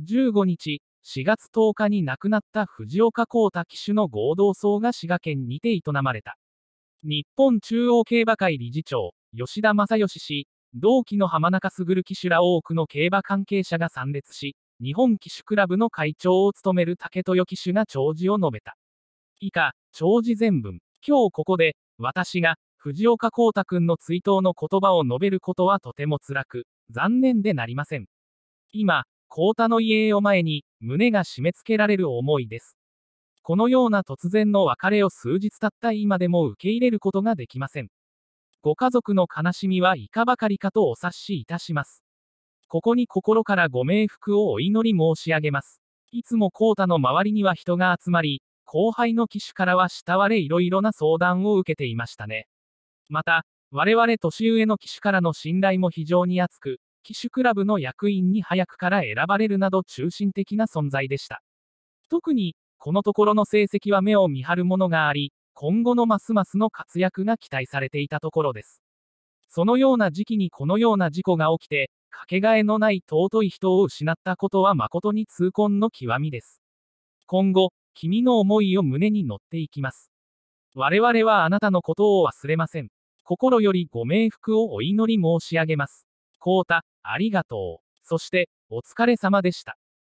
15日、4月10日に亡くなった藤岡幸太騎手の合同葬が滋賀県にて営まれた。日本中央競馬会理事長、吉田正義氏、同期の浜中卓騎手ら多くの競馬関係者が参列し、日本騎手クラブの会長を務める竹豊騎手が弔辞を述べた。以下、弔辞全文。今日ここで、私が、藤岡幸太君の追悼の言葉を述べることはとても辛く、残念でなりません。今、幸太の遺影を前に、胸が締め付けられる思いです。このような突然の別れを数日たった今でも受け入れることができません。ご家族の悲しみはいかばかりかとお察しいたします。ここに心からご冥福をお祈り申し上げます。いつも幸太の周りには人が集まり、後輩の騎手からは慕われいろいろな相談を受けていましたね。また、我々年上の騎手からの信頼も非常に厚く、騎手クラブの役員に早くから選ばれるなど中心的な存在でした。特に、このところの成績は目を見張るものがあり、今後のますますの活躍が期待されていたところです。そのような時期にこのような事故が起きて、かけがえのない尊い人を失ったことは誠に痛恨の極みです。今後、君の思いを胸に乗っていきます。我々はあなたのことを忘れません。心よりご冥福をお祈り申し上げます。こうありがとう。そして、お疲れ様でした。